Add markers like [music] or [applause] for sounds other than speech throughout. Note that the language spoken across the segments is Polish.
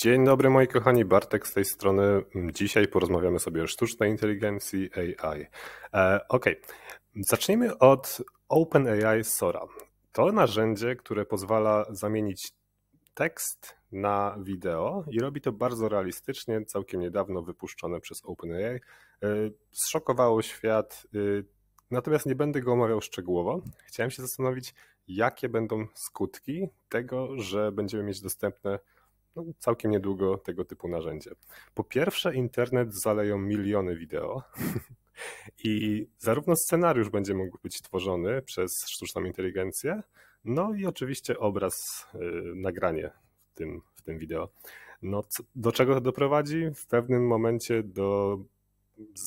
Dzień dobry moi kochani, Bartek z tej strony. Dzisiaj porozmawiamy sobie o sztucznej inteligencji AI. E, ok, zacznijmy od OpenAI Sora. To narzędzie, które pozwala zamienić tekst na wideo i robi to bardzo realistycznie, całkiem niedawno wypuszczone przez OpenAI. E, zszokowało świat, y, natomiast nie będę go omawiał szczegółowo. Chciałem się zastanowić, jakie będą skutki tego, że będziemy mieć dostępne no, całkiem niedługo tego typu narzędzie. Po pierwsze, internet zaleją miliony wideo. [laughs] I zarówno scenariusz będzie mógł być tworzony przez sztuczną inteligencję, no i oczywiście obraz, yy, nagranie w tym, w tym wideo. No, do czego to doprowadzi? W pewnym momencie do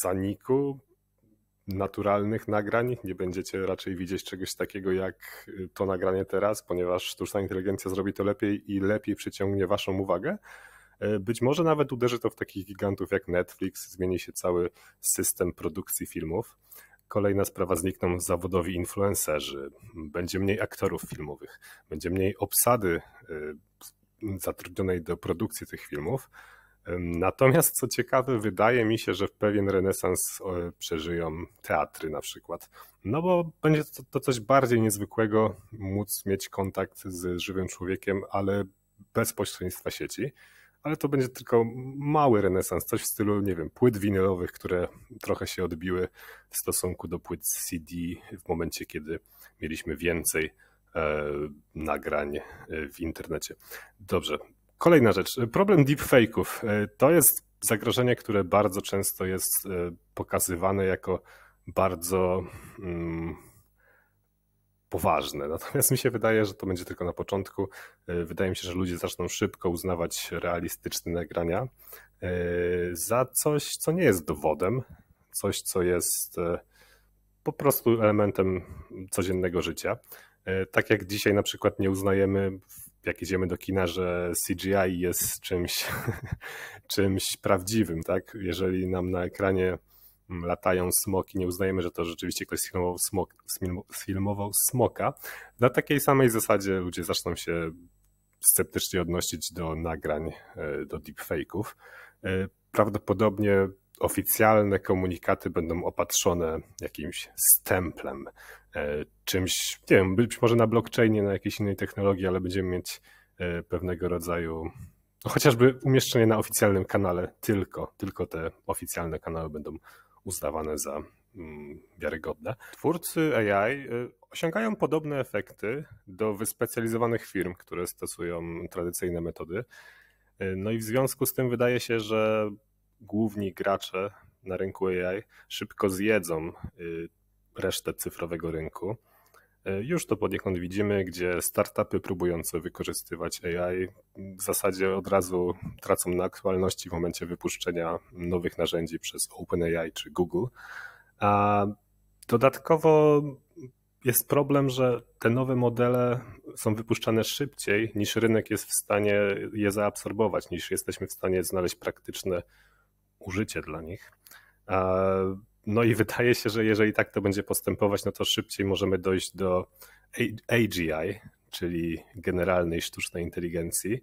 zaniku naturalnych nagrań. Nie będziecie raczej widzieć czegoś takiego jak y, to nagranie teraz, ponieważ sztuczna inteligencja zrobi to lepiej i lepiej przyciągnie Waszą uwagę. E, być może nawet uderzy to w takich gigantów jak Netflix, zmieni się cały system produkcji filmów. Kolejna sprawa znikną zawodowi influencerzy, będzie mniej aktorów filmowych, będzie mniej obsady y, zatrudnionej do produkcji tych filmów Natomiast co ciekawe, wydaje mi się, że w pewien renesans e, przeżyją teatry na przykład. No bo będzie to, to coś bardziej niezwykłego, móc mieć kontakt z żywym człowiekiem, ale bez pośrednictwa sieci ale to będzie tylko mały renesans, coś w stylu, nie wiem, płyt winylowych, które trochę się odbiły w stosunku do płyt CD w momencie, kiedy mieliśmy więcej e, nagrań e, w internecie. Dobrze, Kolejna rzecz. Problem deepfaków. E, to jest zagrożenie, które bardzo często jest e, pokazywane jako bardzo mm, poważne. Natomiast mi się wydaje, że to będzie tylko na początku. E, wydaje mi się, że ludzie zaczną szybko uznawać realistyczne nagrania za coś, co nie jest dowodem, coś, co jest po prostu elementem codziennego życia. Tak jak dzisiaj na przykład nie uznajemy jak idziemy do kina, że CGI jest czymś, [laughs] czymś prawdziwym, tak? Jeżeli nam na ekranie mm, latają smoki, nie uznajemy, że to rzeczywiście ktoś sfilmował, smok, sfilmował smoka. Na takiej samej zasadzie ludzie zaczną się sceptycznie odnosić do nagrań, e, do deepfake'ów. E, prawdopodobnie oficjalne komunikaty będą opatrzone jakimś stemplem, e, czymś, nie wiem, być może na blockchainie, na jakiejś innej technologii, ale będziemy mieć e, pewnego rodzaju no chociażby umieszczenie na oficjalnym kanale tylko, tylko te oficjalne kanały będą uznawane za mm, wiarygodne. Twórcy AI e, osiągają podobne efekty do wyspecjalizowanych firm, które stosują tradycyjne metody. No i w związku z tym wydaje się, że główni gracze na rynku AI szybko zjedzą y, resztę cyfrowego rynku. Y, już to poniekąd widzimy, gdzie startupy próbujące wykorzystywać AI w zasadzie od razu tracą na aktualności w momencie wypuszczenia nowych narzędzi przez OpenAI czy Google. A dodatkowo jest problem, że te nowe modele są wypuszczane szybciej niż rynek jest w stanie je zaabsorbować, niż jesteśmy w stanie znaleźć praktyczne użycie dla nich. No i wydaje się, że jeżeli tak to będzie postępować, no to szybciej możemy dojść do AGI, czyli generalnej sztucznej inteligencji,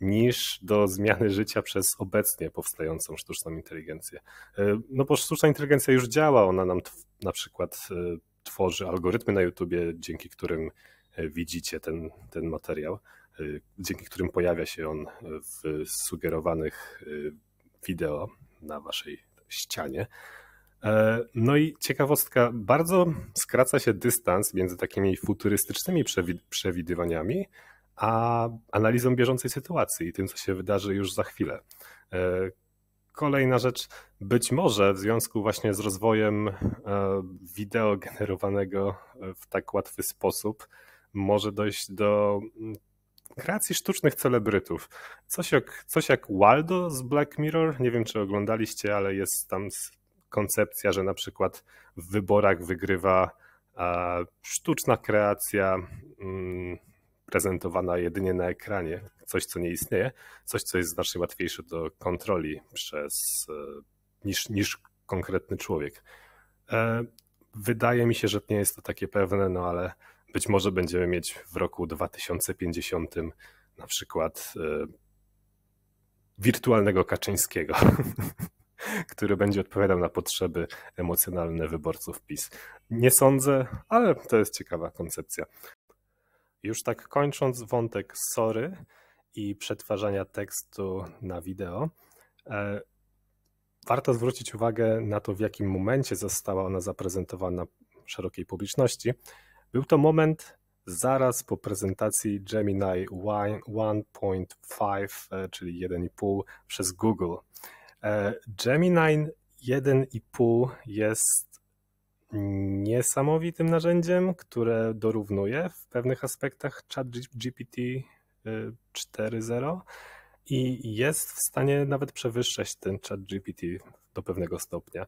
niż do zmiany życia przez obecnie powstającą sztuczną inteligencję. E, no bo sztuczna inteligencja już działa, ona nam na przykład e, tworzy algorytmy na YouTubie, dzięki którym e, widzicie ten, ten materiał, dzięki którym pojawia się on w sugerowanych wideo na waszej ścianie. E, no i ciekawostka, bardzo skraca się dystans między takimi futurystycznymi przewidywaniami a analizą bieżącej sytuacji i tym, co się wydarzy już za chwilę. E, kolejna rzecz, być może w związku właśnie z rozwojem e, wideo generowanego w tak łatwy sposób, może dojść do kreacji sztucznych celebrytów. Coś jak, coś jak Waldo z Black Mirror, nie wiem czy oglądaliście, ale jest tam koncepcja, że na przykład w wyborach wygrywa sztuczna kreacja mm, prezentowana jedynie na ekranie, coś co nie istnieje, coś co jest znacznie łatwiejsze do kontroli przez, e, niż, niż konkretny człowiek. E, wydaje mi się, że nie jest to takie pewne, no ale być może będziemy mieć w roku 2050 na przykład e, wirtualnego Kaczyńskiego, [laughs] który będzie odpowiadał na potrzeby emocjonalne wyborców PiS. Nie sądzę, ale to jest ciekawa koncepcja. Już tak kończąc wątek sory i przetwarzania tekstu na wideo, e, warto zwrócić uwagę na to, w jakim momencie została ona zaprezentowana szerokiej publiczności był to moment zaraz po prezentacji Gemini 1.5, e, czyli 1.5 przez Google. E, Gemini 1.5 jest niesamowitym narzędziem, które dorównuje w pewnych aspektach chat GPT 4.0 e, i jest w stanie nawet przewyższać ten chat GPT do pewnego stopnia.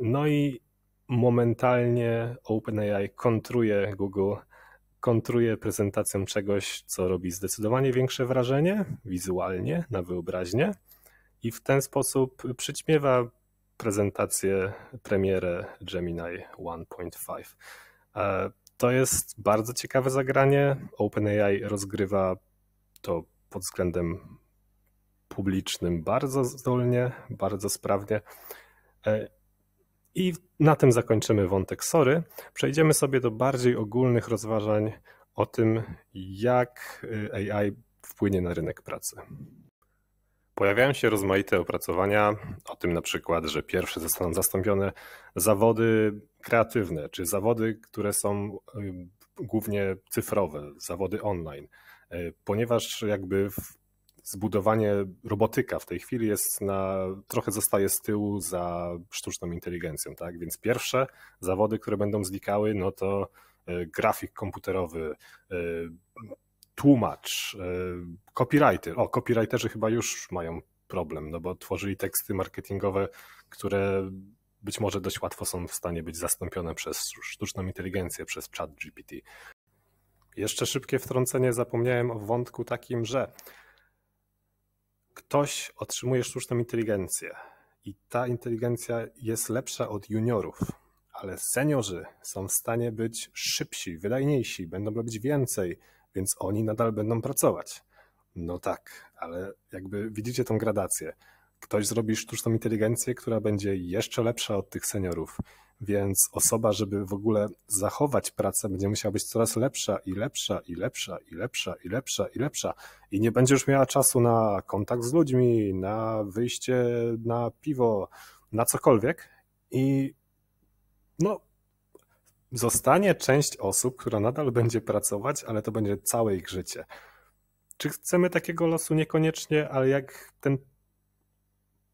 No i momentalnie OpenAI kontruje Google, kontruje prezentacją czegoś, co robi zdecydowanie większe wrażenie wizualnie, na wyobraźnię i w ten sposób przyćmiewa prezentację, premierę Gemini 1.5. E, to jest bardzo ciekawe zagranie. OpenAI rozgrywa to pod względem publicznym bardzo zdolnie, bardzo sprawnie. E, i na tym zakończymy wątek sory. Przejdziemy sobie do bardziej ogólnych rozważań o tym, jak y, AI wpłynie na rynek pracy. Pojawiają się rozmaite opracowania o tym na przykład, że pierwsze zostaną zastąpione zawody kreatywne, czy zawody, które są y, głównie cyfrowe, zawody online, y, ponieważ jakby w zbudowanie robotyka w tej chwili jest na, trochę zostaje z tyłu za sztuczną inteligencją, tak? Więc pierwsze zawody, które będą znikały, no to e, grafik komputerowy, e, tłumacz, e, copywriter. O, copywriterzy chyba już mają problem, no bo tworzyli teksty marketingowe, które być może dość łatwo są w stanie być zastąpione przez sztuczną inteligencję, przez chat GPT. Jeszcze szybkie wtrącenie, zapomniałem o wątku takim, że ktoś otrzymuje sztuczną inteligencję i ta inteligencja jest lepsza od juniorów, ale seniorzy są w stanie być szybsi, wydajniejsi, będą robić więcej, więc oni nadal będą pracować. No tak, ale jakby widzicie tą gradację. Ktoś zrobi sztuczną inteligencję, która będzie jeszcze lepsza od tych seniorów więc osoba, żeby w ogóle zachować pracę, będzie musiała być coraz lepsza i lepsza i lepsza i lepsza i lepsza i lepsza. I nie będzie już miała czasu na kontakt z ludźmi, na wyjście na piwo, na cokolwiek. I no, zostanie część osób, która nadal będzie pracować, ale to będzie całe ich życie. Czy chcemy takiego losu? Niekoniecznie, ale jak ten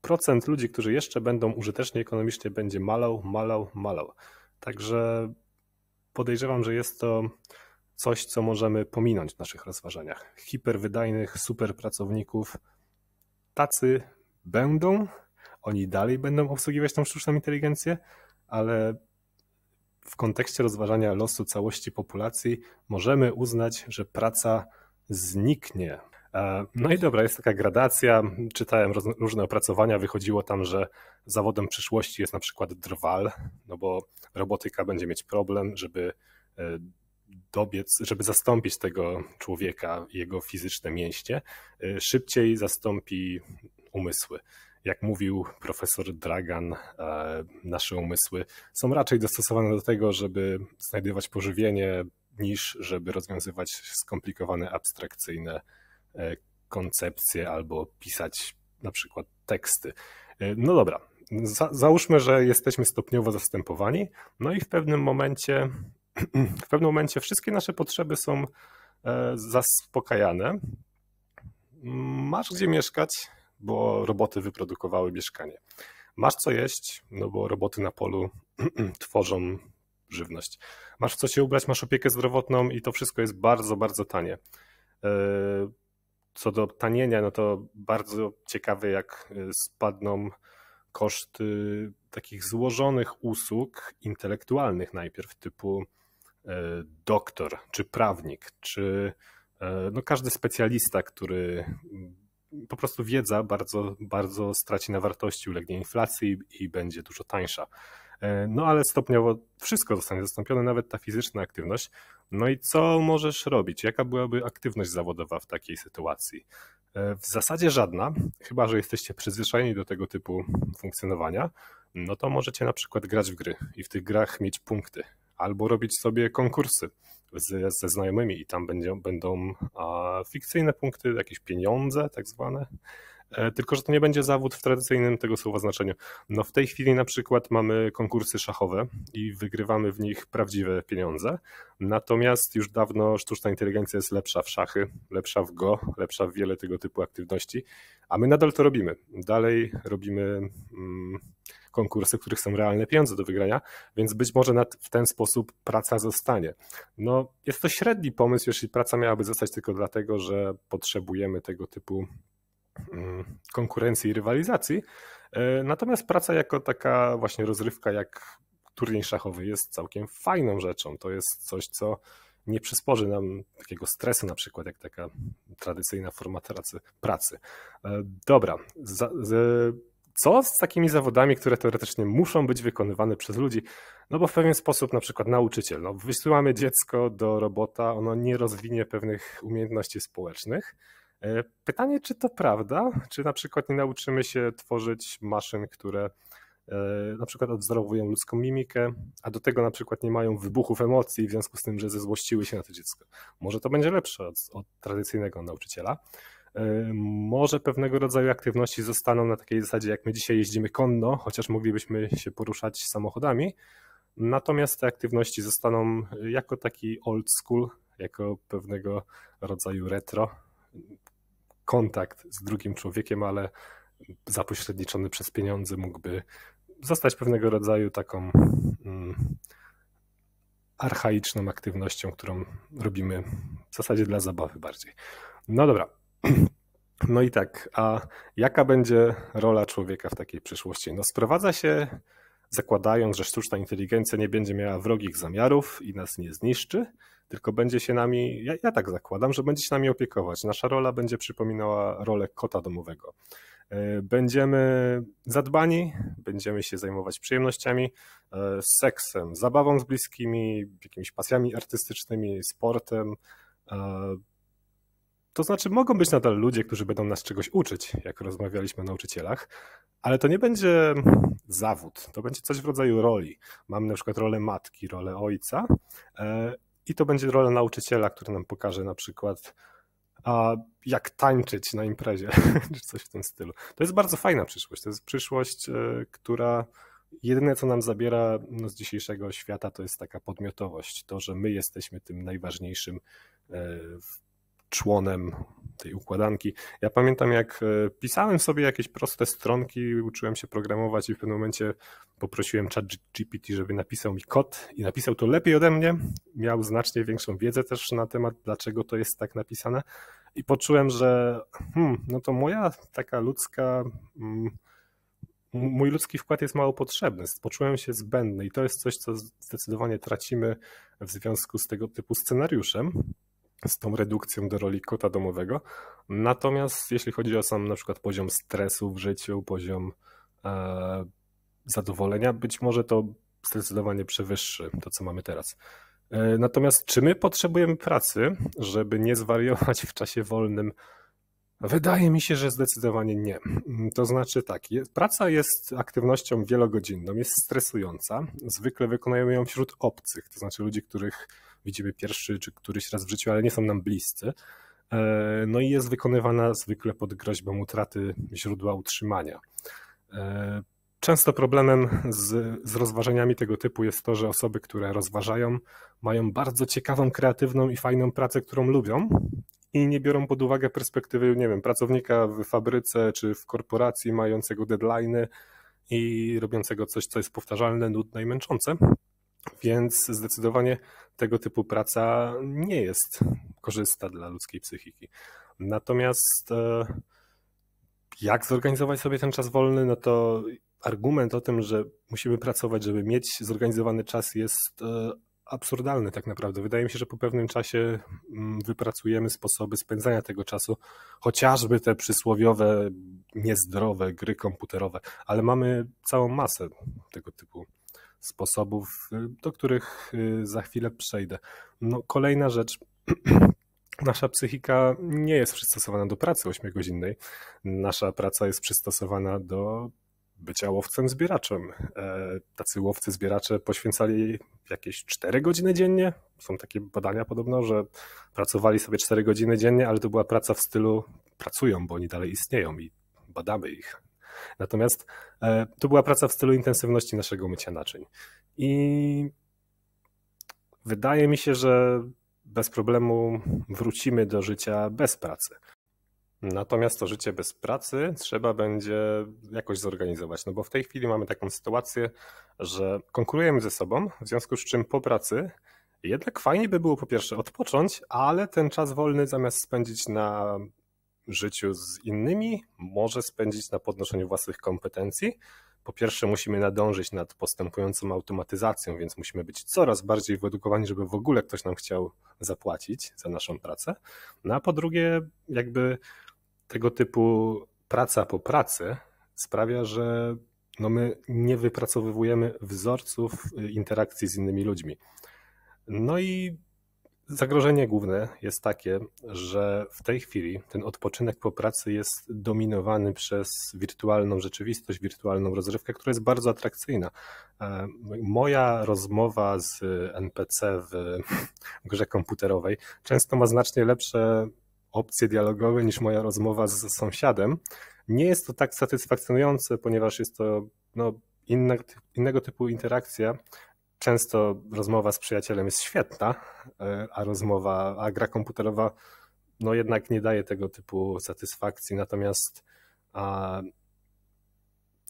procent ludzi, którzy jeszcze będą użyteczni ekonomicznie, będzie malał, malał, malał. Także podejrzewam, że jest to coś, co możemy pominąć w naszych rozważaniach. Hiperwydajnych, super pracowników, tacy będą, oni dalej będą obsługiwać tą sztuczną inteligencję, ale w kontekście rozważania losu całości populacji możemy uznać, że praca zniknie. E, no i dobra, jest taka gradacja. Czytałem różne opracowania, wychodziło tam, że zawodem przyszłości jest na przykład drwal, no bo robotyka będzie mieć problem, żeby e, dobiec, żeby zastąpić tego człowieka, jego fizyczne mięśnie, e, szybciej zastąpi umysły. Jak mówił profesor Dragan, nasze umysły są raczej dostosowane do tego, żeby znajdować pożywienie, niż żeby rozwiązywać skomplikowane, abstrakcyjne E, koncepcje albo pisać na przykład teksty. E, no dobra, za, załóżmy, że jesteśmy stopniowo zastępowani, no i w pewnym momencie, [clears throat] w pewnym momencie wszystkie nasze potrzeby są e, zaspokajane. Masz gdzie mieszkać, bo roboty wyprodukowały mieszkanie. Masz co jeść, no bo roboty na polu [clears throat] tworzą żywność. Masz co się ubrać, masz opiekę zdrowotną i to wszystko jest bardzo, bardzo tanie co do tanienia, no to bardzo ciekawe, jak e, spadną koszty e, takich złożonych usług intelektualnych najpierw, typu e, doktor, czy prawnik, czy no każdy specjalista, który mm, po prostu wiedza bardzo, bardzo straci na wartości, ulegnie inflacji i będzie dużo tańsza. E, no ale stopniowo wszystko zostanie zastąpione, nawet ta fizyczna aktywność. No i co możesz robić? Jaka byłaby aktywność zawodowa w takiej sytuacji? E, w zasadzie żadna, chyba że jesteście przyzwyczajeni do tego typu funkcjonowania, no to możecie na przykład grać w gry i w tych grach mieć punkty, albo robić sobie konkursy z, ze znajomymi i tam będzie, będą a, fikcyjne punkty, jakieś pieniądze tak zwane. E, tylko że to nie będzie zawód w tradycyjnym tego słowa znaczeniu. No w tej chwili na przykład mamy konkursy szachowe i wygrywamy w nich prawdziwe pieniądze, natomiast już dawno sztuczna inteligencja jest lepsza w szachy, lepsza w go, lepsza w wiele tego typu aktywności, a my nadal to robimy. Dalej robimy mm, konkursy, w których są realne pieniądze do wygrania, więc być może nad, w ten sposób praca zostanie. No, jest to średni pomysł, jeśli praca miałaby zostać tylko dlatego, że potrzebujemy tego typu Mm, konkurencji i rywalizacji. E, natomiast praca jako taka właśnie rozrywka, jak turniej szachowy, jest całkiem fajną rzeczą. To jest coś, co nie przysporzy nam takiego stresu, na przykład jak taka tradycyjna forma pracy. E, dobra, co z takimi zawodami, które teoretycznie muszą być wykonywane przez ludzi? No bo w pewien sposób, na przykład nauczyciel, no wysyłamy dziecko do robota, ono nie rozwinie pewnych umiejętności społecznych, E, pytanie, czy to prawda? [laughs] Czy na przykład nie nauczymy się tworzyć maszyn, które e, na przykład odwzorowują ludzką mimikę, a do tego na przykład nie mają wybuchów emocji w związku z tym, że zezłościły się na to dziecko. Może to będzie lepsze od, od tradycyjnego nauczyciela. E, może pewnego rodzaju aktywności zostaną na takiej zasadzie, jak my dzisiaj jeździmy konno, chociaż moglibyśmy się poruszać samochodami. Natomiast te aktywności zostaną jako taki old school, jako pewnego rodzaju retro, kontakt z drugim człowiekiem, ale zapośredniczony przez pieniądze mógłby zostać pewnego rodzaju taką mm, archaiczną aktywnością, którą robimy w zasadzie dla zabawy bardziej. No dobra. [clears throat] No i tak, a jaka będzie rola człowieka w takiej przyszłości? No sprowadza się zakładając, że sztuczna inteligencja nie będzie miała wrogich zamiarów i nas nie zniszczy, tylko będzie się nami, ja, ja tak zakładam, że będzie się nami opiekować. Nasza rola będzie przypominała rolę kota domowego. E, będziemy zadbani, będziemy się zajmować przyjemnościami, e, seksem, zabawą z bliskimi, jakimiś pasjami artystycznymi, sportem. E, to znaczy, mogą być nadal ludzie, którzy będą nas czegoś uczyć, jak rozmawialiśmy o nauczycielach, ale to nie będzie zawód, to będzie coś w rodzaju roli. Mamy na przykład rolę matki, rolę ojca i to będzie rola nauczyciela, który nam pokaże na przykład, a, jak tańczyć na imprezie, [laughs] czy coś w tym stylu. To jest bardzo fajna przyszłość. To jest przyszłość, e, która jedyne, co nam zabiera no, z dzisiejszego świata, to jest taka podmiotowość. To, że my jesteśmy tym najważniejszym e, członem tej układanki. Ja pamiętam, jak e, pisałem sobie jakieś proste stronki, uczyłem się programować i w pewnym momencie poprosiłem chat GPT, żeby napisał mi kod i napisał to lepiej ode mnie. Miał znacznie większą wiedzę też na temat, dlaczego to jest tak napisane. I poczułem, że hmm, no to moja taka ludzka. Hmm, mój ludzki wkład jest mało potrzebny, poczułem się zbędny i to jest coś, co zdecydowanie tracimy w związku z tego typu scenariuszem z tą redukcją do roli kota domowego. Natomiast jeśli chodzi o sam na przykład poziom stresu w życiu, poziom e, zadowolenia, być może to zdecydowanie przewyższy to, co mamy teraz. E, natomiast czy my potrzebujemy pracy, żeby nie zwariować w czasie wolnym? Wydaje mi się, że zdecydowanie nie. To znaczy tak, jest, praca jest aktywnością wielogodzinną, jest stresująca. Zwykle wykonujemy ją wśród obcych, to znaczy ludzi, których widzimy pierwszy czy któryś raz w życiu, ale nie są nam bliscy. E, no i jest wykonywana zwykle pod groźbą utraty źródła utrzymania. E, często problemem z, z, rozważeniami tego typu jest to, że osoby, które rozważają, mają bardzo ciekawą, kreatywną i fajną pracę, którą lubią i nie biorą pod uwagę perspektywy, nie wiem, pracownika w fabryce czy w korporacji mającego deadlines i robiącego coś, co jest powtarzalne, nudne i męczące, więc zdecydowanie tego typu praca nie jest korzystna dla ludzkiej psychiki. Natomiast e, jak zorganizować sobie ten czas wolny, no to argument o tym, że musimy pracować, żeby mieć zorganizowany czas jest e, absurdalny tak naprawdę. Wydaje mi się, że po pewnym czasie mm, wypracujemy sposoby spędzania tego czasu, chociażby te przysłowiowe, niezdrowe gry komputerowe, ale mamy całą masę tego typu sposobów, y, do których y, za chwilę przejdę. No, kolejna rzecz. [clears throat] Nasza psychika nie jest przystosowana do pracy 8-godzinnej. Nasza praca jest przystosowana do bycia łowcem zbieraczem. E, tacy łowcy zbieracze poświęcali jakieś 4 godziny dziennie. Są takie badania podobno, że pracowali sobie 4 godziny dziennie, ale to była praca w stylu pracują, bo oni dalej istnieją i badamy ich, Natomiast e, to była praca w stylu intensywności naszego mycia naczyń. I wydaje mi się, że bez problemu wrócimy do życia bez pracy. Natomiast to życie bez pracy trzeba będzie jakoś zorganizować, no bo w tej chwili mamy taką sytuację, że konkurujemy ze sobą, w związku z czym po pracy jednak fajnie by było po pierwsze odpocząć, ale ten czas wolny zamiast spędzić na życiu z innymi może spędzić na podnoszeniu własnych kompetencji. Po pierwsze, musimy nadążyć nad postępującą automatyzacją, więc musimy być coraz bardziej wyedukowani, żeby w ogóle ktoś nam chciał zapłacić za naszą pracę. No a po drugie, jakby tego typu praca po pracy sprawia, że no my nie wypracowujemy wzorców y, interakcji z innymi ludźmi. No i Zagrożenie główne jest takie, że w tej chwili ten odpoczynek po pracy jest dominowany przez wirtualną rzeczywistość, wirtualną rozrywkę, która jest bardzo atrakcyjna. E, moja rozmowa z e, NPC [laughs] w grze komputerowej często ma znacznie lepsze opcje dialogowe niż moja rozmowa z sąsiadem. Nie jest to tak satysfakcjonujące, ponieważ jest to no, inna, innego typu interakcja, często rozmowa z przyjacielem jest świetna, e, a rozmowa, a gra komputerowa no jednak nie daje tego typu satysfakcji, natomiast a,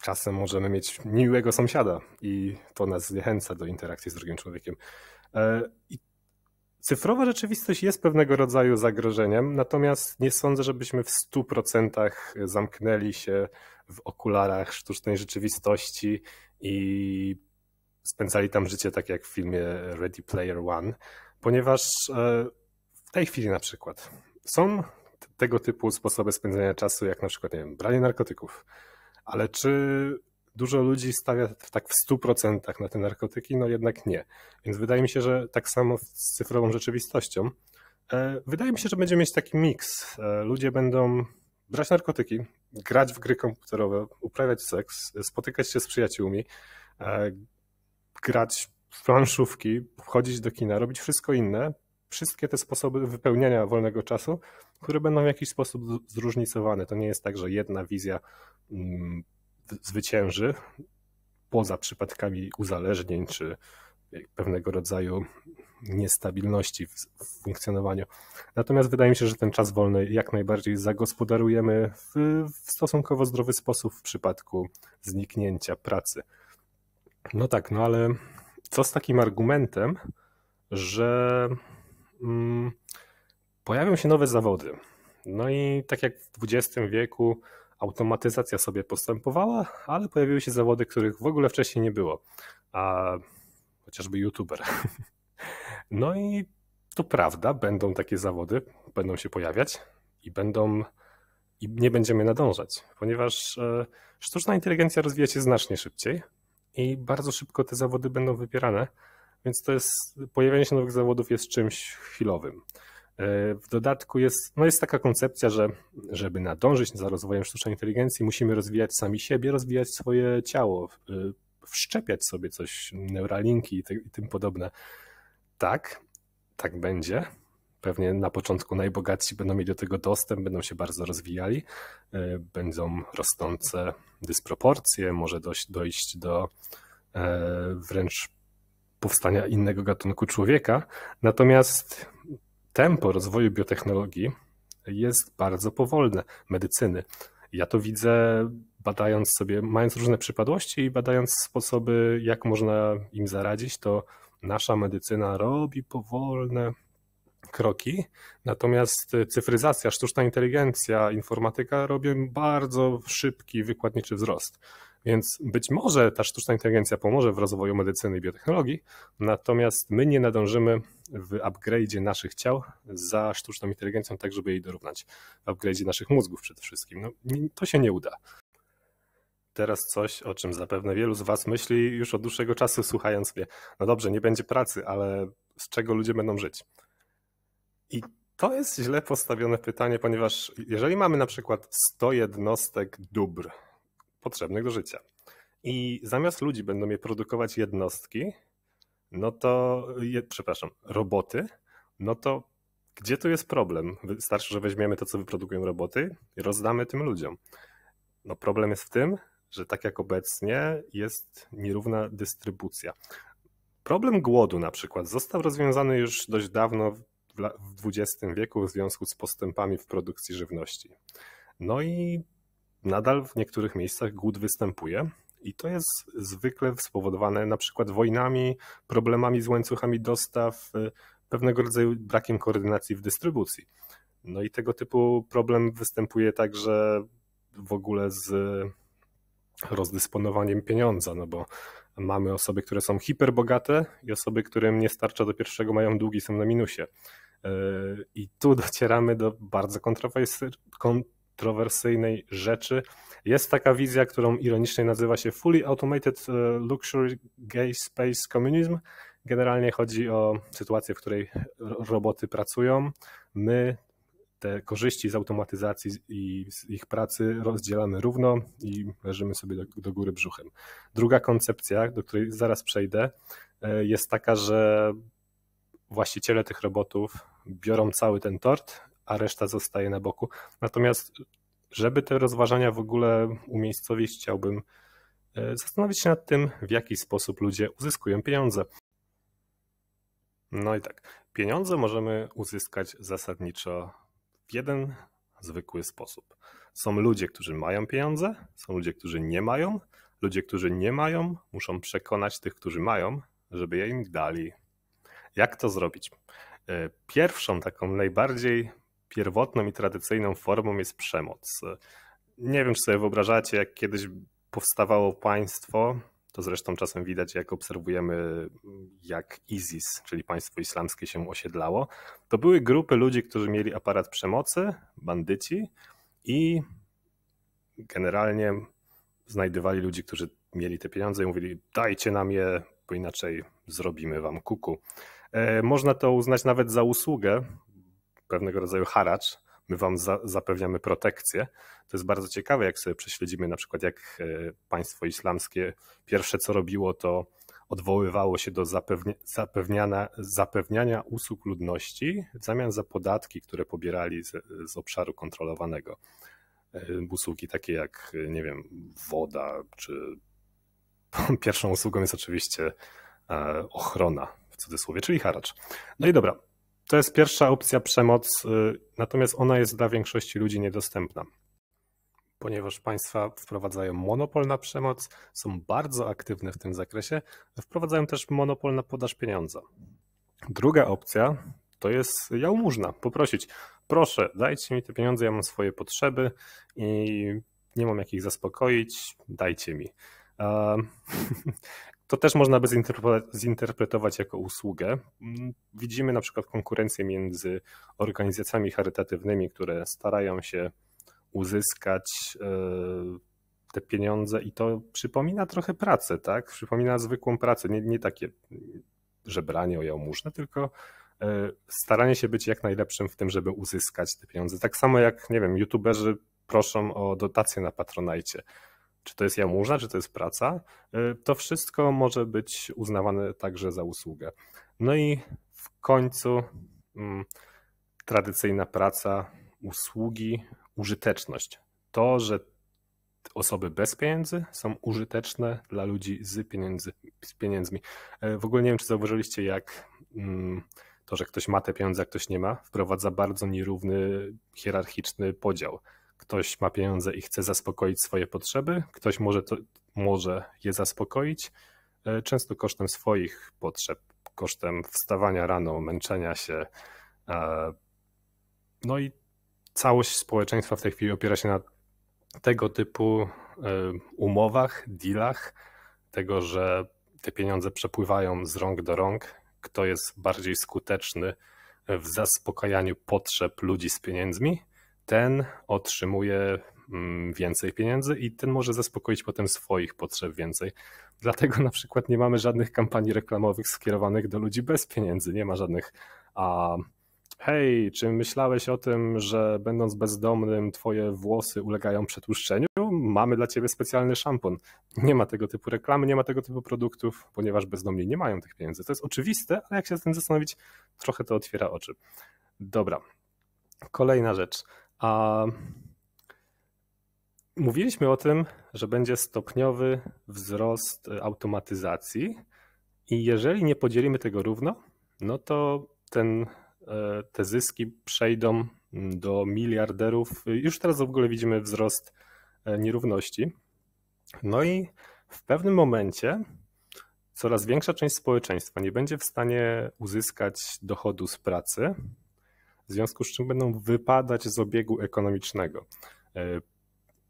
czasem możemy mieć miłego sąsiada i to nas zniechęca do interakcji z drugim człowiekiem. E, I cyfrowa rzeczywistość jest pewnego rodzaju zagrożeniem, natomiast nie sądzę, żebyśmy w 100% zamknęli się w okularach sztucznej rzeczywistości i spędzali tam życie tak jak w filmie Ready Player One, ponieważ e, w tej chwili na przykład są tego typu sposoby spędzania czasu, jak na przykład nie wiem, branie narkotyków. Ale czy dużo ludzi stawia tak w 100% na te narkotyki? No jednak nie. Więc wydaje mi się, że tak samo z cyfrową rzeczywistością. E, wydaje mi się, że będzie mieć taki miks. E, ludzie będą brać narkotyki, grać w gry komputerowe, uprawiać seks, spotykać się z przyjaciółmi, grać w planszówki, chodzić do kina, robić wszystko inne, wszystkie te sposoby wypełniania wolnego czasu, które będą w jakiś sposób zróżnicowane. To nie jest tak, że jedna wizja mm, zwycięży poza przypadkami uzależnień czy pewnego rodzaju niestabilności w, funkcjonowaniu. Natomiast wydaje mi się, że ten czas wolny jak najbardziej zagospodarujemy w, w stosunkowo zdrowy sposób w przypadku zniknięcia pracy. No tak, no ale co z takim argumentem, że mm, pojawią się nowe zawody. No i tak jak w XX wieku automatyzacja sobie postępowała, ale pojawiły się zawody, których w ogóle wcześniej nie było. A chociażby youtuber. [laughs] No i to prawda, będą takie zawody, będą się pojawiać i będą i nie będziemy nadążać, ponieważ e, sztuczna inteligencja rozwija się znacznie szybciej, i bardzo szybko te zawody będą wypierane, więc to jest, pojawianie się nowych zawodów jest czymś chwilowym. E, w dodatku jest, no jest taka koncepcja, że żeby nadążyć za rozwojem sztucznej inteligencji, musimy rozwijać sami siebie, rozwijać swoje ciało, e, wszczepiać sobie coś, neuralinki i, te, i tym podobne. Tak, tak będzie, pewnie na początku najbogatsi będą mieli do tego dostęp, będą się bardzo rozwijali, e, będą rosnące dysproporcje, może dojść, dojść do e, wręcz powstania innego gatunku człowieka. Natomiast tempo rozwoju biotechnologii jest bardzo powolne, medycyny. Ja to widzę badając sobie, mając różne przypadłości i badając sposoby, jak można im zaradzić, to nasza medycyna robi powolne kroki. Natomiast y, cyfryzacja, sztuczna inteligencja, informatyka robią bardzo szybki, wykładniczy wzrost. Więc być może ta sztuczna inteligencja pomoże w rozwoju medycyny i biotechnologii, natomiast my nie nadążymy w upgrade'zie naszych ciał za sztuczną inteligencją, tak żeby jej dorównać. W upgrade'zie naszych mózgów przede wszystkim. No, to się nie uda. Teraz coś, o czym zapewne wielu z Was myśli już od dłuższego czasu, słuchając mnie. No dobrze, nie będzie pracy, ale z czego ludzie będą żyć? I to jest źle postawione pytanie, ponieważ jeżeli mamy na przykład 100 jednostek dóbr potrzebnych do życia i zamiast ludzi będą je produkować jednostki, no to, je, przepraszam, roboty, no to gdzie tu jest problem? Wystarczy, że weźmiemy to, co wyprodukują roboty i rozdamy tym ludziom. No problem jest w tym, że tak jak obecnie jest nierówna dystrybucja. Problem głodu na przykład został rozwiązany już dość dawno w XX wieku w związku z postępami w produkcji żywności. No i nadal w niektórych miejscach głód występuje. I to jest zwykle spowodowane na przykład wojnami, problemami z łańcuchami dostaw, y, pewnego rodzaju brakiem koordynacji w dystrybucji. No i tego typu problem występuje także w ogóle z rozdysponowaniem pieniądza, no bo mamy osoby, które są hiperbogate i osoby, którym nie starcza do pierwszego mają długi, są na minusie. Yy, I tu docieramy do bardzo kontrowersyjnej rzeczy. Jest taka wizja, którą ironicznie nazywa się Fully Automated e, Luxury Gay Space Communism. Generalnie chodzi o sytuację, w której roboty pracują. My te korzyści z automatyzacji i z ich pracy rozdzielamy równo i leżymy sobie do, do góry brzuchem. Druga koncepcja, do której zaraz przejdę, e, jest taka, że właściciele tych robotów biorą cały ten tort, a reszta zostaje na boku. Natomiast, żeby te rozważania w ogóle umiejscowić, chciałbym e, zastanowić się nad tym, w jaki sposób ludzie uzyskują pieniądze. No i tak, pieniądze możemy uzyskać zasadniczo w jeden zwykły sposób. Są ludzie, którzy mają pieniądze, są ludzie, którzy nie mają. Ludzie, którzy nie mają, muszą przekonać tych, którzy mają, żeby je im dali. Jak to zrobić? E, pierwszą, taką najbardziej pierwotną i tradycyjną formą jest przemoc. E, nie wiem, czy sobie wyobrażacie, jak kiedyś powstawało państwo, to zresztą czasem widać, jak obserwujemy, jak ISIS, czyli państwo islamskie, się osiedlało. To były grupy ludzi, którzy mieli aparat przemocy, bandyci i generalnie znajdywali ludzi, którzy mieli te pieniądze i mówili: dajcie nam je, bo inaczej zrobimy wam kuku. E, można to uznać nawet za usługę, pewnego rodzaju haracz. My wam za, zapewniamy protekcję. To jest bardzo ciekawe, jak sobie prześledzimy na przykład, jak e, państwo islamskie pierwsze co robiło, to odwoływało się do zapewnia, zapewniania usług ludności w zamian za podatki, które pobierali z, z obszaru kontrolowanego. E, usługi takie jak, nie wiem, woda, czy [laughs] pierwszą usługą jest oczywiście ochrona cudzysłowie, czyli haracz. No i dobra, to jest pierwsza opcja przemoc, y, natomiast ona jest dla większości ludzi niedostępna. Ponieważ państwa wprowadzają monopol na przemoc, są bardzo aktywne w tym zakresie, wprowadzają też monopol na podaż pieniądza. Druga opcja to jest jałmużna, poprosić, proszę, dajcie mi te pieniądze, ja mam swoje potrzeby i nie mam jak ich zaspokoić, dajcie mi. [laughs] to też można by zinterpretować jako usługę. Mm, widzimy na przykład konkurencję między organizacjami charytatywnymi, które starają się uzyskać e, te pieniądze i to przypomina trochę pracę, tak? Przypomina zwykłą pracę, nie, nie takie żebranie o jałmużnę, tylko e, staranie się być jak najlepszym w tym, żeby uzyskać te pieniądze. Tak samo jak, nie wiem, youtuberzy proszą o dotacje na Patronajcie czy to jest jamuża, czy to jest praca, y, to wszystko może być uznawane także za usługę. No i w końcu hmm, tradycyjna praca, usługi, użyteczność. To, że osoby bez pieniędzy są użyteczne dla ludzi z, pieniędzy, z pieniędzmi. E, w ogóle nie wiem, czy zauważyliście, jak hmm, to, że ktoś ma te pieniądze, a ktoś nie ma, wprowadza bardzo nierówny, hierarchiczny podział. Ktoś ma pieniądze i chce zaspokoić swoje potrzeby, ktoś może, to, może je zaspokoić, e, często kosztem swoich potrzeb, kosztem wstawania rano, męczenia się. E, no i całość społeczeństwa w tej chwili opiera się na tego typu e, umowach, dealach, tego, że te pieniądze przepływają z rąk do rąk, kto jest bardziej skuteczny w zaspokajaniu potrzeb ludzi z pieniędzmi, ten otrzymuje mm, więcej pieniędzy i ten może zaspokoić potem swoich potrzeb więcej. Dlatego na przykład nie mamy żadnych kampanii reklamowych skierowanych do ludzi bez pieniędzy. Nie ma żadnych a hej, czy myślałeś o tym, że będąc bezdomnym twoje włosy ulegają przetłuszczeniu? Mamy dla ciebie specjalny szampon. Nie ma tego typu reklamy, nie ma tego typu produktów, ponieważ bezdomni nie mają tych pieniędzy. To jest oczywiste, ale jak się z tym zastanowić, trochę to otwiera oczy. Dobra. Kolejna rzecz. A mówiliśmy o tym, że będzie stopniowy wzrost e, automatyzacji i jeżeli nie podzielimy tego równo, no to ten, e, te zyski przejdą mm, do miliarderów. Już teraz w ogóle widzimy wzrost e, nierówności. No i w pewnym momencie coraz większa część społeczeństwa nie będzie w stanie uzyskać dochodu z pracy, w związku z czym będą wypadać z obiegu ekonomicznego. E,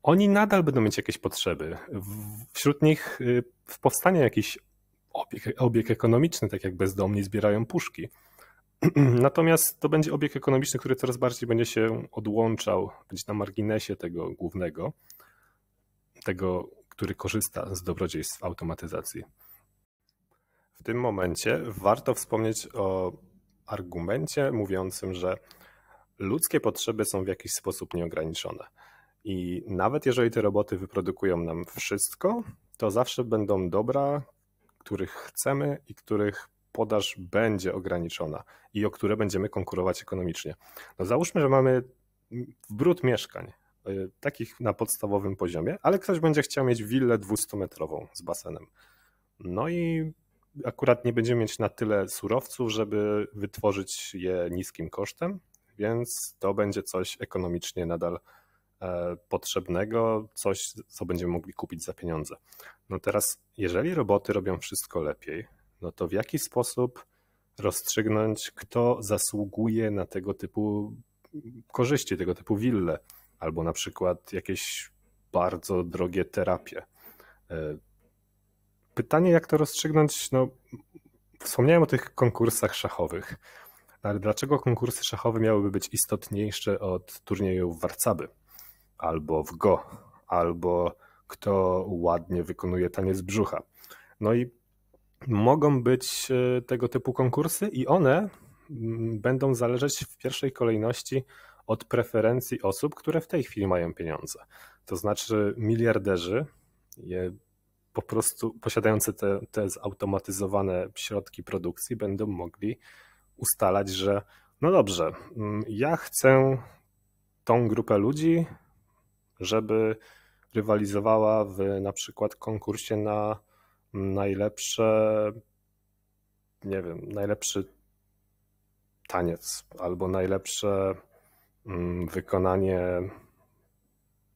oni nadal będą mieć jakieś potrzeby. Wśród nich e, powstanie jakiś obieg, obieg ekonomiczny, tak jak bezdomni zbierają puszki. [clears throat] Natomiast to będzie obieg ekonomiczny, który coraz bardziej będzie się odłączał, będzie na marginesie tego głównego, tego, który korzysta z dobrodziejstw automatyzacji. W tym momencie warto wspomnieć o argumencie mówiącym, że ludzkie potrzeby są w jakiś sposób nieograniczone. I nawet jeżeli te roboty wyprodukują nam wszystko, to zawsze będą dobra, których chcemy i których podaż będzie ograniczona i o które będziemy konkurować ekonomicznie. No załóżmy, że mamy brud mieszkań, y, takich na podstawowym poziomie, ale ktoś będzie chciał mieć willę 200-metrową z basenem. No i akurat nie będziemy mieć na tyle surowców, żeby wytworzyć je niskim kosztem, więc to będzie coś ekonomicznie nadal e, potrzebnego, coś, co będziemy mogli kupić za pieniądze. No teraz, jeżeli roboty robią wszystko lepiej, no to w jaki sposób rozstrzygnąć, kto zasługuje na tego typu korzyści, tego typu wille, albo na przykład jakieś bardzo drogie terapie. E, pytanie, jak to rozstrzygnąć? No, wspomniałem o tych konkursach szachowych, no, ale dlaczego konkursy szachowe miałyby być istotniejsze od turniejów warcaby albo w go, albo kto ładnie wykonuje taniec brzucha? No i mogą być e, tego typu konkursy i one mm, będą zależeć w pierwszej kolejności od preferencji osób, które w tej chwili mają pieniądze. To znaczy miliarderzy po prostu posiadające te, te zautomatyzowane środki produkcji będą mogli ustalać, że no dobrze, mm, ja chcę tą grupę ludzi, żeby rywalizowała w na przykład konkursie na najlepsze, nie wiem, najlepszy taniec albo najlepsze mm, wykonanie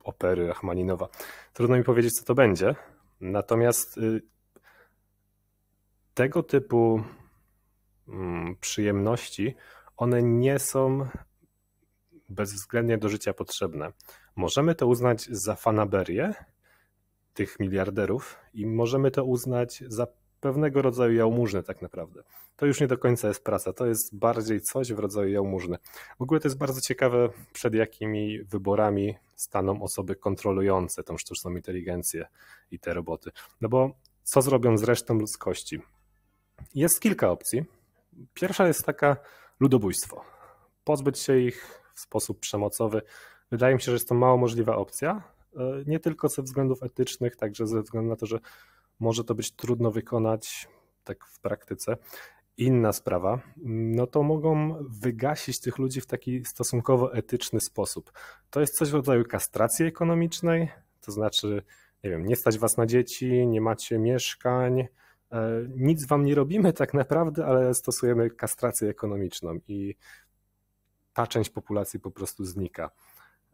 opery Achmaninowa. Trudno mi powiedzieć, co to będzie, Natomiast y, tego typu mm, przyjemności, one nie są bezwzględnie do życia potrzebne. Możemy to uznać za fanaberię tych miliarderów i możemy to uznać za pewnego rodzaju jałmużny tak naprawdę. To już nie do końca jest praca, to jest bardziej coś w rodzaju jałmużny. W ogóle to jest bardzo ciekawe, przed jakimi wyborami staną osoby kontrolujące tą sztuczną inteligencję i te roboty. No bo co zrobią z resztą ludzkości? Jest kilka opcji. Pierwsza jest taka ludobójstwo. Pozbyć się ich w sposób przemocowy. Wydaje mi się, że jest to mało możliwa opcja, e, nie tylko ze względów etycznych, także ze względu na to, że może to być trudno wykonać tak w praktyce. Inna sprawa, no to mogą wygasić tych ludzi w taki stosunkowo etyczny sposób. To jest coś w rodzaju kastracji ekonomicznej, to znaczy, nie wiem, nie stać was na dzieci, nie macie mieszkań, e, nic wam nie robimy tak naprawdę, ale stosujemy kastrację ekonomiczną i ta część populacji po prostu znika.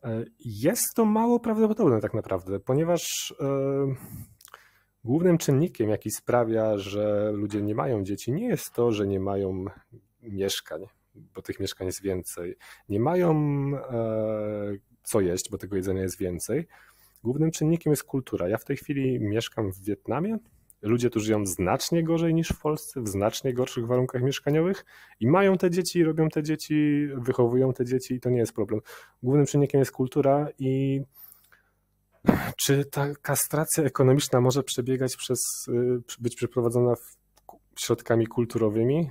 E, jest to mało prawdopodobne tak naprawdę, ponieważ e, Głównym czynnikiem, jaki sprawia, że ludzie nie mają dzieci, nie jest to, że nie mają mieszkań, bo tych mieszkań jest więcej, nie mają e, co jeść, bo tego jedzenia jest więcej. Głównym czynnikiem jest kultura. Ja w tej chwili mieszkam w Wietnamie. Ludzie tu żyją znacznie gorzej niż w Polsce, w znacznie gorszych warunkach mieszkaniowych i mają te dzieci, robią te dzieci, wychowują te dzieci i to nie jest problem. Głównym czynnikiem jest kultura i czy ta kastracja ekonomiczna może przebiegać przez, y, być przeprowadzona środkami kulturowymi?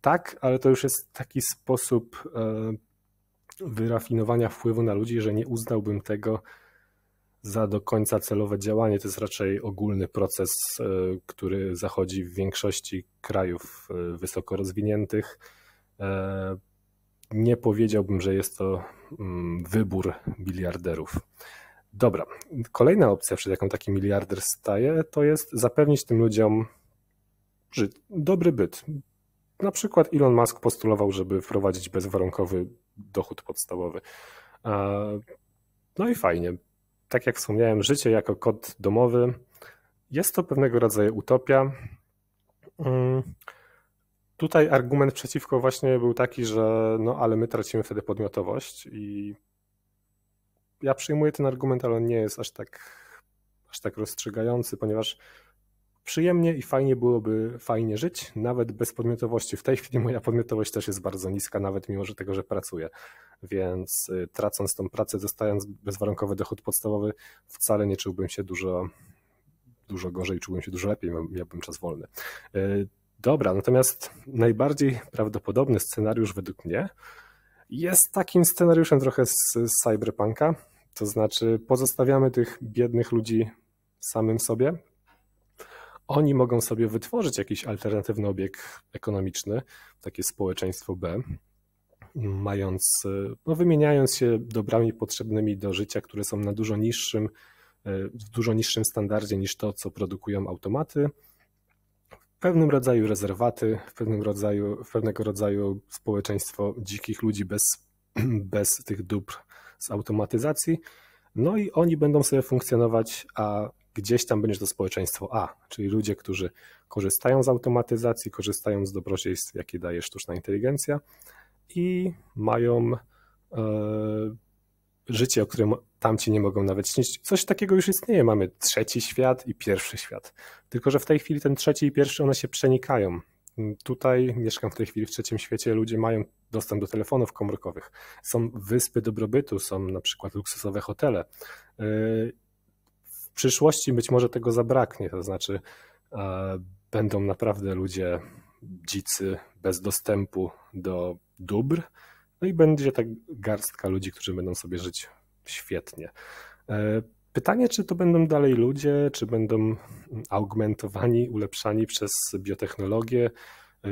Tak, ale to już jest taki sposób y, wyrafinowania wpływu na ludzi, że nie uznałbym tego za do końca celowe działanie. To jest raczej ogólny proces, y, który zachodzi w większości krajów wysoko rozwiniętych. Nie powiedziałbym, że jest to mm, wybór biliarderów. Dobra, kolejna opcja, przed jaką taki miliarder staje, to jest zapewnić tym ludziom żyt, dobry byt. Na przykład Elon Musk postulował, żeby wprowadzić bezwarunkowy dochód podstawowy. No i fajnie. Tak jak wspomniałem, życie jako kod domowy jest to pewnego rodzaju utopia. Mm, tutaj argument przeciwko właśnie był taki, że no ale my tracimy wtedy podmiotowość i ja przyjmuję ten argument, ale on nie jest aż tak, aż tak rozstrzygający, ponieważ przyjemnie i fajnie byłoby fajnie żyć, nawet bez podmiotowości. W tej chwili moja podmiotowość też jest bardzo niska, nawet mimo że tego, że pracuję. Więc y, tracąc tą pracę, dostając bezwarunkowy dochód podstawowy, wcale nie czułbym się dużo, dużo gorzej, czułbym się dużo lepiej, miałbym czas wolny. Y, dobra, natomiast najbardziej prawdopodobny scenariusz według mnie jest takim scenariuszem trochę z Cyberpunka, to znaczy, pozostawiamy tych biednych ludzi samym sobie. Oni mogą sobie wytworzyć jakiś alternatywny obieg ekonomiczny, takie społeczeństwo B, mając, no, wymieniając się dobrami potrzebnymi do życia, które są na dużo niższym, e, w dużo niższym standardzie niż to, co produkują automaty. W pewnym rodzaju rezerwaty, w pewnym rodzaju, w pewnego rodzaju społeczeństwo dzikich ludzi bez, [clears throat] bez tych dóbr z automatyzacji, no i oni będą sobie funkcjonować, a gdzieś tam będzie to społeczeństwo A, czyli ludzie, którzy korzystają z automatyzacji, korzystają z dobrodziejstw, jakie daje sztuczna inteligencja i mają e, życie, o którym tamci nie mogą nawet śnić. Coś takiego już istnieje. Mamy trzeci świat i pierwszy świat. Tylko, że w tej chwili ten trzeci i pierwszy one się przenikają. Tutaj mieszkam w tej chwili w trzecim świecie, ludzie mają dostęp do telefonów komórkowych, są wyspy dobrobytu, są na przykład luksusowe hotele. W przyszłości być może tego zabraknie, to znaczy e, będą naprawdę ludzie dzicy, bez dostępu do dóbr, no i będzie tak garstka ludzi, którzy będą sobie żyć świetnie. E, Pytanie, czy to będą dalej ludzie, czy będą augmentowani, ulepszani przez biotechnologię, y,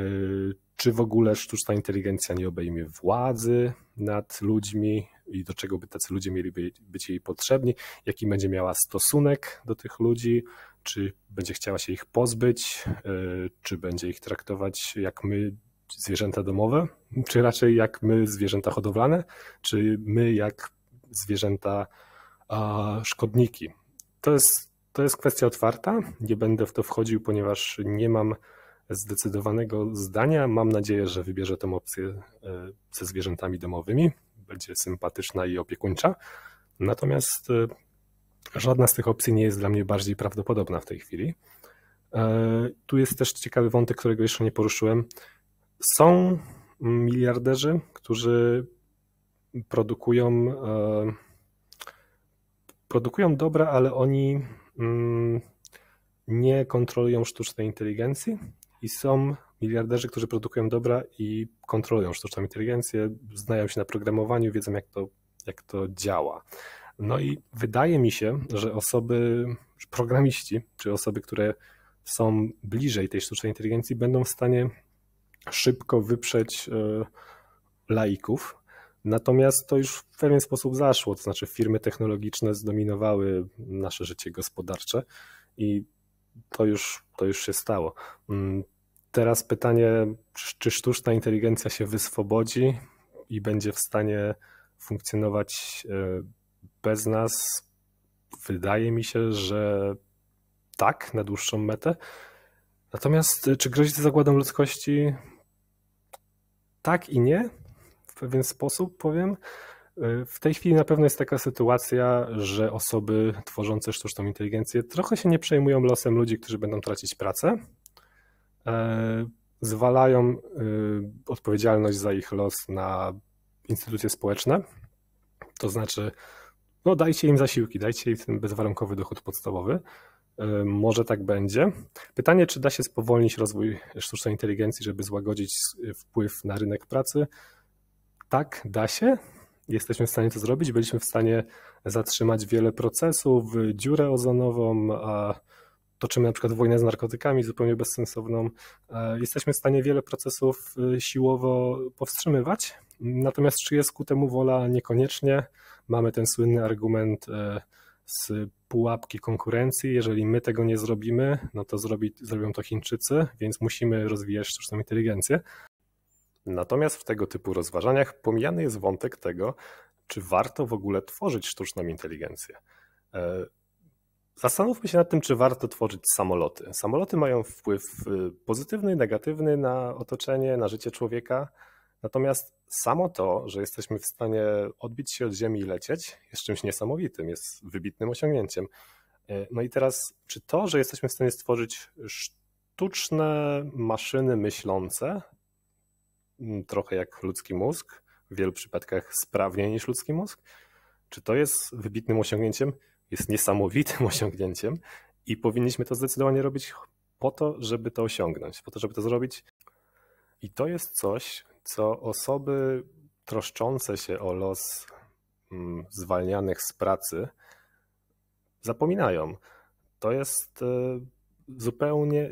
czy w ogóle sztuczna inteligencja nie obejmie władzy nad ludźmi i do czego by tacy ludzie mieli być jej potrzebni, jaki będzie miała stosunek do tych ludzi, czy będzie chciała się ich pozbyć, y, czy będzie ich traktować jak my zwierzęta domowe, czy raczej jak my zwierzęta hodowlane, czy my jak zwierzęta szkodniki. To jest, to jest kwestia otwarta. Nie będę w to wchodził, ponieważ nie mam zdecydowanego zdania. Mam nadzieję, że wybierze tę opcję e, ze zwierzętami domowymi. Będzie sympatyczna i opiekuńcza. Natomiast e, żadna z tych opcji nie jest dla mnie bardziej prawdopodobna w tej chwili. E, tu jest też ciekawy wątek, którego jeszcze nie poruszyłem. Są miliarderzy, którzy produkują produkują dobra, ale oni mm, nie kontrolują sztucznej inteligencji i są miliarderzy, którzy produkują dobra i kontrolują sztuczną inteligencję, znają się na programowaniu, wiedzą jak to, jak to działa. No i wydaje mi się, że osoby, programiści, czy osoby, które są bliżej tej sztucznej inteligencji, będą w stanie szybko wyprzeć e, laików, Natomiast to już w pewien sposób zaszło, to znaczy firmy technologiczne zdominowały nasze życie gospodarcze i to już, to już się stało. Mm, teraz pytanie, czy sztuczna inteligencja się wyswobodzi i będzie w stanie funkcjonować e, bez nas? Wydaje mi się, że tak, na dłuższą metę. Natomiast e, czy grozi to zagładą ludzkości? Tak i nie pewien sposób, powiem. Y, w tej chwili na pewno jest taka sytuacja, że osoby tworzące sztuczną inteligencję trochę się nie przejmują losem ludzi, którzy będą tracić pracę. E, zwalają y, odpowiedzialność za ich los na instytucje społeczne. To znaczy, no dajcie im zasiłki, dajcie im ten bezwarunkowy dochód podstawowy. E, może tak będzie. Pytanie, czy da się spowolnić rozwój sztucznej inteligencji, żeby złagodzić wpływ na rynek pracy? tak, da się. Jesteśmy w stanie to zrobić. Byliśmy w stanie zatrzymać wiele procesów, dziurę ozonową, toczymy na przykład wojnę z narkotykami zupełnie bezsensowną. E, jesteśmy w stanie wiele procesów e, siłowo powstrzymywać. Natomiast czy jest ku temu wola? Niekoniecznie. Mamy ten słynny argument e, z pułapki konkurencji. Jeżeli my tego nie zrobimy, no to zrobi, zrobią to Chińczycy, więc musimy rozwijać sztuczną inteligencję. Natomiast w tego typu rozważaniach pomijany jest wątek tego, czy warto w ogóle tworzyć sztuczną inteligencję. E, zastanówmy się nad tym, czy warto tworzyć samoloty. Samoloty mają wpływ y, pozytywny, negatywny na otoczenie, na życie człowieka. Natomiast samo to, że jesteśmy w stanie odbić się od Ziemi i lecieć, jest czymś niesamowitym, jest wybitnym osiągnięciem. E, no i teraz, czy to, że jesteśmy w stanie stworzyć sztuczne maszyny myślące, Mm, trochę jak ludzki mózg, w wielu przypadkach sprawniej niż ludzki mózg. Czy to jest wybitnym osiągnięciem? Jest niesamowitym [laughs] osiągnięciem i powinniśmy to zdecydowanie robić po to, żeby to osiągnąć, po to, żeby to zrobić. I to jest coś, co osoby troszczące się o los mm, zwalnianych z pracy zapominają. To jest y, zupełnie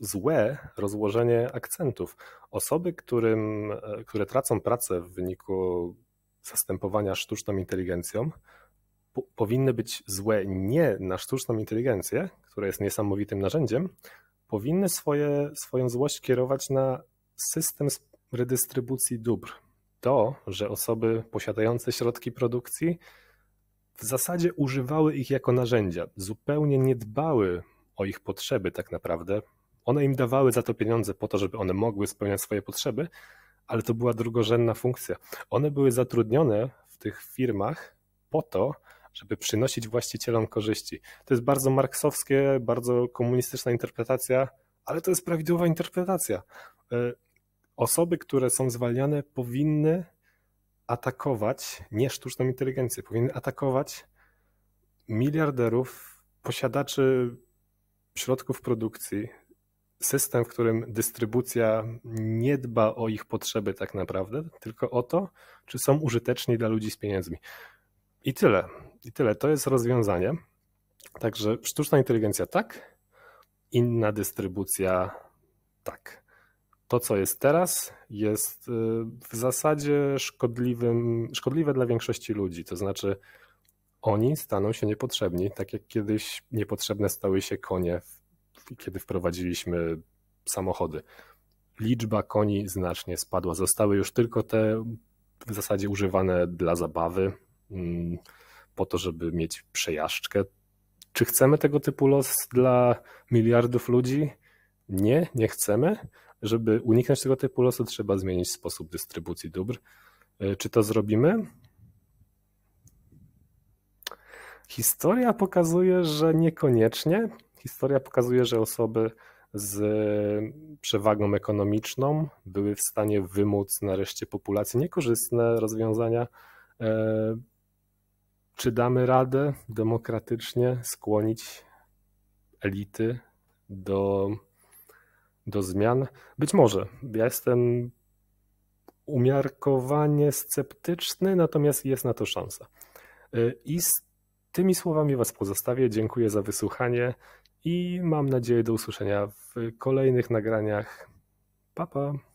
złe rozłożenie akcentów. Osoby, którym, e, które tracą pracę w wyniku zastępowania sztuczną inteligencją, po, powinny być złe nie na sztuczną inteligencję, która jest niesamowitym narzędziem, powinny swoje, swoją złość kierować na system redystrybucji dóbr. To, że osoby posiadające środki produkcji w zasadzie używały ich jako narzędzia, zupełnie nie dbały o ich potrzeby tak naprawdę. One im dawały za to pieniądze po to, żeby one mogły spełniać swoje potrzeby, ale to była drugorzędna funkcja. One były zatrudnione w tych firmach po to, żeby przynosić właścicielom korzyści. To jest bardzo marksowskie, bardzo komunistyczna interpretacja, ale to jest prawidłowa interpretacja. E, osoby, które są zwalniane, powinny atakować nie sztuczną inteligencję, powinny atakować miliarderów, posiadaczy środków produkcji, system, w którym dystrybucja nie dba o ich potrzeby tak naprawdę, tylko o to, czy są użyteczni dla ludzi z pieniędzmi. I tyle. I tyle. To jest rozwiązanie. Także sztuczna inteligencja tak, inna dystrybucja tak. To, co jest teraz, jest y, w zasadzie szkodliwym, szkodliwe dla większości ludzi. To znaczy, oni staną się niepotrzebni, tak jak kiedyś niepotrzebne stały się konie, kiedy wprowadziliśmy samochody. Liczba koni znacznie spadła. Zostały już tylko te w zasadzie używane dla zabawy, mm, po to, żeby mieć przejażdżkę. Czy chcemy tego typu los dla miliardów ludzi? Nie, nie chcemy. Żeby uniknąć tego typu losu, trzeba zmienić sposób dystrybucji dóbr. E, czy to zrobimy? Historia pokazuje, że niekoniecznie. Historia pokazuje, że osoby z przewagą ekonomiczną były w stanie wymóc nareszcie populacji niekorzystne rozwiązania. E, czy damy radę demokratycznie skłonić elity do, do zmian? Być może. Ja jestem umiarkowanie sceptyczny, natomiast jest na to szansa. E, I Tymi słowami Was pozostawię. Dziękuję za wysłuchanie i mam nadzieję do usłyszenia w kolejnych nagraniach. Pa, pa.